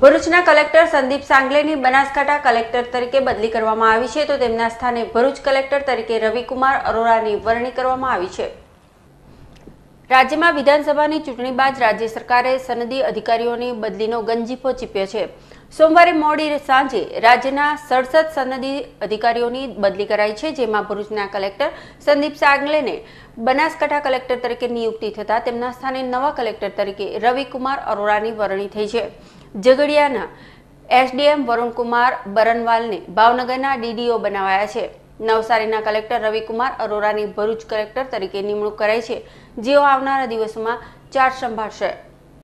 ભરૂચના કલેક્ટર સંદીપ સાંગલેની બનાસકાંઠા કલેક્ટર તરીકે બદલી કરવામાં આવી છે તો તેમના સ્થાને ભરૂચ કલેક્ટર તરીકે રવિકુમાર અરોરાની વરણી કરવામાં આવી છે રાજ્યમાં વિધાનસભાની ચૂંટણી બાદ રાજ્ય સરકારે સનદી અધિકારીઓની બદલીનો ગંજીફો ચીપ્યો છે સોમવારે મોડી સાંજે રાજ્યના સડસઠ સનદી અધિકારીઓની બદલી કરાઈ છે જેમાં ભરૂચના કલેક્ટર સંદીપ સાંગલેને બનાસકાંઠા કલેક્ટર તરીકે નિયુક્તિ થતાં તેમના સ્થાને નવા કલેક્ટર તરીકે રવિકુમાર અરોરાની વરણી થઈ છે ઝઘડિયાના એસડીએમ વરુણકુમાર બરનવાલને ભાવનગરના ડીડીઓ બનાવાયા છે નવસારીના કલેક્ટર રવિકુમાર અરોરાની ભરૂચ કલેક્ટર તરીકે નિમણૂક કરાઈ છે જેઓ આવનારા દિવસોમાં ચાર્જ સંભાળશે